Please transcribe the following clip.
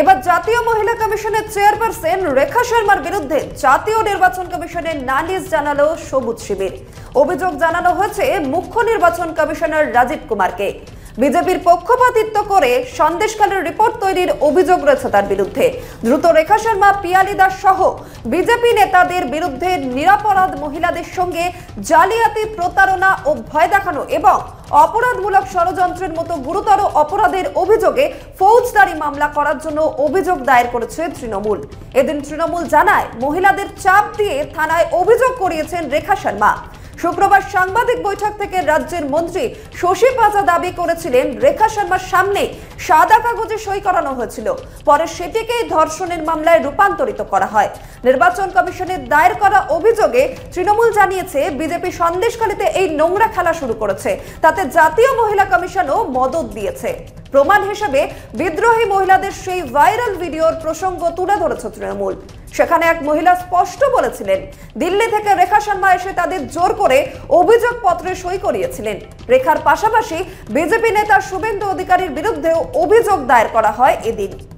এবার জাতীয় মহিলা কমিশনের চেয়ারপারসন রেখা শর্মার বিরুদ্ধে জাতীয় নির্বাচন কমিশনের নালিশ জানালো সবুজ শিবির অভিযোগ জানানো হয়েছে মুখ্য নির্বাচন কমিশনার রাজীব কুমারকে বিজেপির পক্ষপাতিত্ব করে সন্দেশকালের রিপোর্ট তৈরির অভিযোগ রয়েছে তার বিরুদ্ধে দ্রুত রেখা শর্মা পিয়ালি দাস সহ বিজেপি নেতাদের বিরুদ্ধে নিরাপরাধ মহিলাদের সঙ্গে জালিয়াতি প্রতারণা ও ভয় দেখানো এবং অপরাধমূলক ষড়যন্ত্রের মতো গুরুতর অপরাধের অভিযোগে ফৌজদারি মামলা করার জন্য অভিযোগ দায়ের করেছে তৃণমূল এদিন তৃণমূল জানায় মহিলাদের চাপ দিয়ে থানায় অভিযোগ করিয়েছেন রেখা শর্মা শুক্রবার সাংবাদিক বৈঠক থেকে রাজ্যের মন্ত্রী শশী পাজা দাবি করেছিলেন রেখা শর্মার সামনেই সাদা কাগজে সই করানো হয়েছিল পরে সেটিকেই ধর্ষণের মামলায় রূপান্তরিত করা হয় নির্বাচন কমিশনের দায়ের করা অভিযোগে তৃণমূল জানিয়েছে বিজেপি সন্দেশকালীতে এই নোংরা খেলা শুরু করেছে তাতে জাতীয় মহিলা কমিশনও মদত দিয়েছে প্রমাণ হিসেবে বিদ্রোহী মহিলাদের সেই ভাইরাল ভিডিওর প্রসঙ্গ তুলে ধরেছে তৃণমূল সেখানে এক মহিলা স্পষ্ট বলেছিলেন দিল্লি থেকে রেখা শর্মা এসে তাদের জোর করে অভিযোগ পত্রে সই করিয়েছিলেন রেখার পাশাপাশি বিজেপি নেতা শুভেন্দু অধিকারীর বিরুদ্ধেও অভিযোগ দায়ের করা হয় এদিন